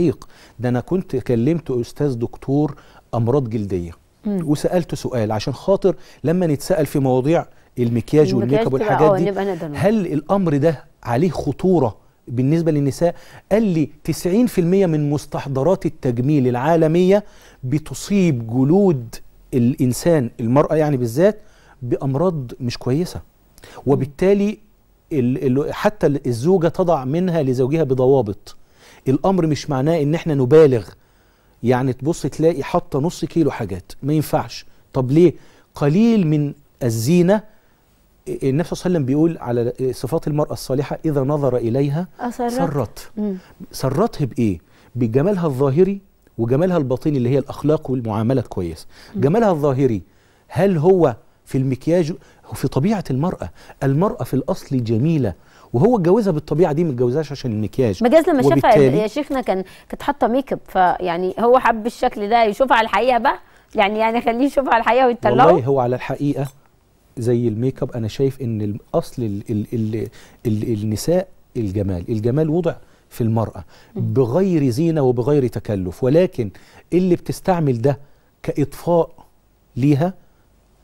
دقيق ده انا كنت كلمت استاذ دكتور امراض جلديه مم. وسالته سؤال عشان خاطر لما نتسال في مواضيع المكياج والميك اب والحاجات اه دي هل الامر ده عليه خطوره بالنسبه للنساء قال لي 90% من مستحضرات التجميل العالميه بتصيب جلود الانسان المراه يعني بالذات بامراض مش كويسه وبالتالي حتى الزوجه تضع منها لزوجها بضوابط الامر مش معناه ان احنا نبالغ يعني تبص تلاقي حاطه نص كيلو حاجات ما ينفعش طب ليه قليل من الزينه النبي صلى الله عليه وسلم بيقول على صفات المرأة الصالحة إذا نظر إليها أسرت. سرت سرته بإيه؟ بجمالها الظاهري وجمالها الباطني اللي هي الأخلاق والمعاملة الكويسة جمالها الظاهري هل هو في المكياج وفي طبيعة المرأة المرأة في الأصل جميلة وهو اتجوزها بالطبيعه دي ما اتجوزهاش عشان المكياج مجاز لما شافها يا شيخنا كان كانت حاطه ميك اب فيعني هو حب الشكل ده يشوفها على الحقيقه بقى يعني يعني خليه يشوفها على الحقيقه ويتطلعوا والله هو على الحقيقه زي الميك اب انا شايف ان اصل الـ الـ الـ الـ النساء الجمال الجمال وضع في المراه بغير زينه وبغير تكلف ولكن اللي بتستعمل ده كاطفاء ليها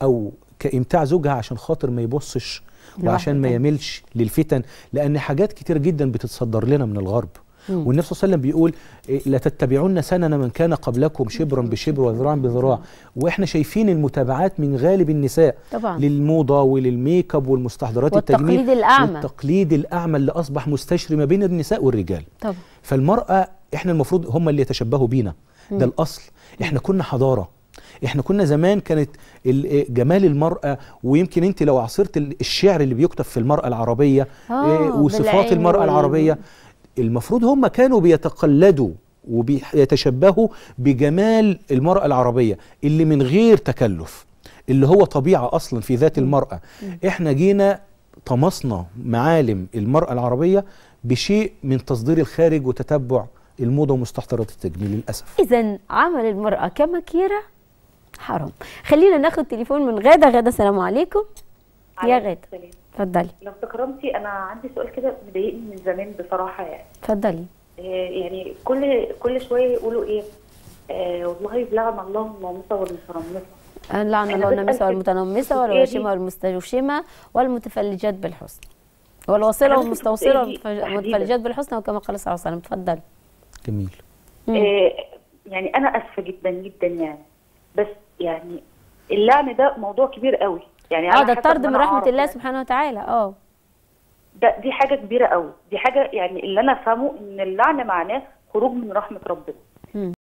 او كامتاع زوجها عشان خاطر ما يبصش وعشان ما يميلش للفتن لان حاجات كتير جدا بتتصدر لنا من الغرب والنبي صلى الله عليه وسلم بيقول إيه، لا تتبعون سنن من كان قبلكم شبرا بشبر وذراعا بذراع واحنا شايفين المتابعات من غالب النساء طبعا للموضه وللميك اب والمستحضرات التجميل والتقليد الاعمى والتقليد الاعمى اللي اصبح مستشري ما بين النساء والرجال طبعا فالمراه احنا المفروض هم اللي يتشبهوا بينا ده الاصل احنا كنا حضاره احنا كنا زمان كانت إيه، جمال المرأة ويمكن انت لو عصرت الشعر اللي بيكتب في المرأة العربية آه، إيه، وصفات المرأة العربية المفروض هم كانوا بيتقلدوا وبيتشبهوا بجمال المرأة العربية اللي من غير تكلف اللي هو طبيعة أصلا في ذات المرأة احنا جينا طمسنا معالم المرأة العربية بشيء من تصدير الخارج وتتبع الموضة ومستحضرات التجميل للأسف إذا عمل المرأة كمكيرة حرام خلينا ناخد تليفون من غاده غاده السلام عليكم يا غاده اتفضلي لو تكرمتي انا عندي سؤال كده مضايقني من زمان بصراحه يعني اتفضلي آه، يعني كل كل شويه يقولوا ايه آه والله لعن الله الناموسه والمتنمسه لعن الله الناموسه والمتنمسه والواشمه يعني والمستوشمه والمتفلجات بالحسن والواصله والمستوصله والمتفلجات بالحسن وكما قال صلى الله عليه وسلم اتفضلي جميل آه، يعني انا اسفه جدا جدا يعني بس يعني اللعن ده موضوع كبير قوي يعني اه ده الطرد من رحمه الله يعني. سبحانه وتعالى اه ده دي حاجه كبيره قوي دي حاجه يعني اللي انا فاهمه ان اللعن معناه خروج من رحمه ربنا